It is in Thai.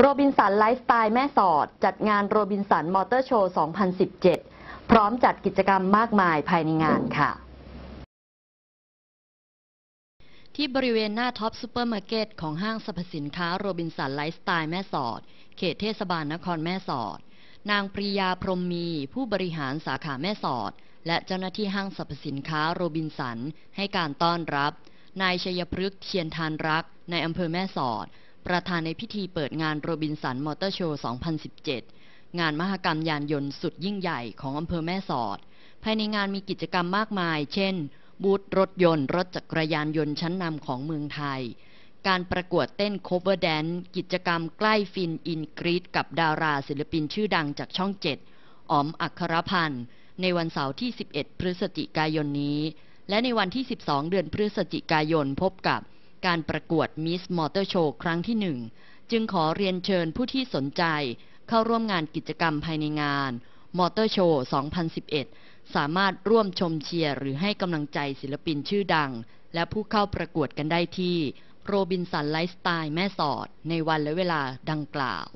โรบินสันไลฟ์สไตล์แม่สอด จัดงานโรบินสันมอเตอร์โชว์ 2017 พร้อมจัดกิจกรรมมากมายภายในงานค่ะ ที่บริเวณหน้าท็อปซูเปอร์มาร์เก็ตของห้างสรรพสินค้าโรบินสันไลฟ์สไตล์แม่สอด เขตเทศบาลนครแม่สอด นางปริยาพรมมีผู้บริหารสาขาแม่สอด และเจ้าหน้าที่ห้างสรรพสินค้าโรบินสันให้การต้อนรับนายชัยพฤกษ์เชียนทานรักในอำเภอแม่สอดประธานในพิธีเปิดงานโรบินสันมอเตอร์โชว์ 2017 งานมหกรรมยานยนต์สุดยิ่งใหญ่ของอำเภอแม่สอด ภายในงานมีกิจกรรมมากมาย เช่น บูธรถยนต์รถจักรยานยนต์ชั้นนำของเมืองไทย การประกวดเต้นโคเวอร์แดนกิจกรรมใกล้ฟินอินกรีดกับดาราศิลปินชื่อดังจากช่องเจ็ดอ๋อมอัครพันธ์ ในวันเสาร์ที่ 11 พฤศจิกายนนี้ และในวันที่ 12 เดือนพฤศจิกายนพบกับการประกวดมิสมอเตอร์โชว์ครั้งที่หนึ่งจึงขอเรียนเชิญผู้ที่สนใจเข้าร่วมงานกิจกรรมภายในงานมอเตอร์โชว์2011 สามารถร่วมชมเชียร์หรือให้กำลังใจศิลปินชื่อดัง และผู้เข้าประกวดกันได้ที่โรบินสันไลฟ์สไตล์แม่สอดในวันและเวลาดังกล่าว